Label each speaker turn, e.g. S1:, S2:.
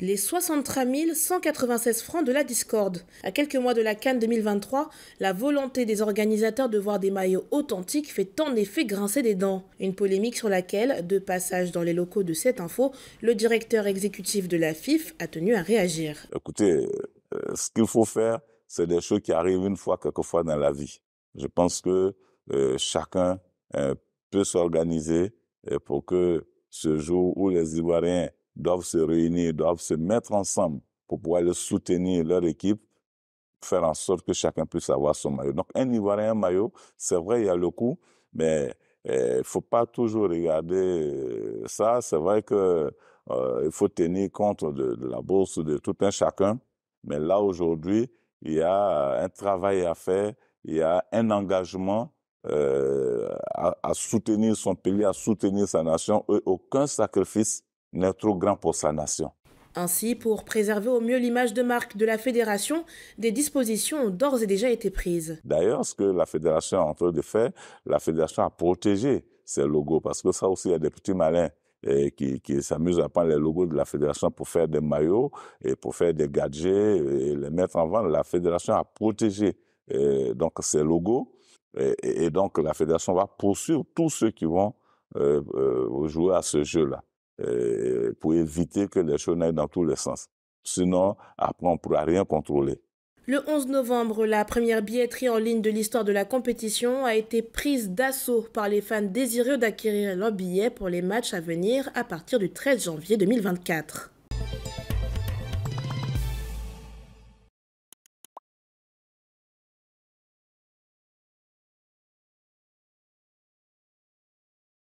S1: les 63 196 francs de la discorde. À quelques mois de la Cannes 2023, la volonté des organisateurs de voir des maillots authentiques fait en effet grincer des dents. Une polémique sur laquelle, de passage dans les locaux de cette info, le directeur exécutif de la FIF a tenu à réagir.
S2: Écoutez, euh, ce qu'il faut faire, c'est des choses qui arrivent une fois, quelquefois dans la vie. Je pense que euh, chacun euh, peut s'organiser pour que ce jour où les Ivoiriens doivent se réunir, doivent se mettre ensemble pour pouvoir le soutenir leur équipe, faire en sorte que chacun puisse avoir son maillot. Donc un Ivoirien, un maillot, c'est vrai, il y a le coût, mais il eh, ne faut pas toujours regarder euh, ça. C'est vrai que euh, il faut tenir compte de, la bourse de tout un chacun, mais là aujourd'hui, il y a un travail à faire, il y a un engagement euh, à, soutenir son pays, à soutenir sa nation. aucun sacrifice n'est trop grand pour sa nation.
S1: Ainsi, pour préserver au mieux l'image de marque de la fédération, des dispositions ont d'ores et déjà été
S2: prises. D'ailleurs, ce que la fédération est en train de faire, la fédération a protégé ses logos, parce que ça aussi, il y a des petits malins eh, qui, s'amusent à prendre les logos de la fédération pour faire des maillots et pour faire des gadgets et les mettre en vente. La fédération a protégé eh, donc ces logos et, donc la fédération va poursuivre tous ceux qui vont euh, euh, jouer à ce jeu-là. Euh, pour éviter que les choses n'aillent dans tous les sens. Sinon, après, on ne pourra rien contrôler.
S1: Le 11 novembre, la première billetterie en ligne de l'histoire de la compétition a été prise d'assaut par les fans désireux d'acquérir leurs billets pour les matchs à venir à partir du 13 janvier 2024.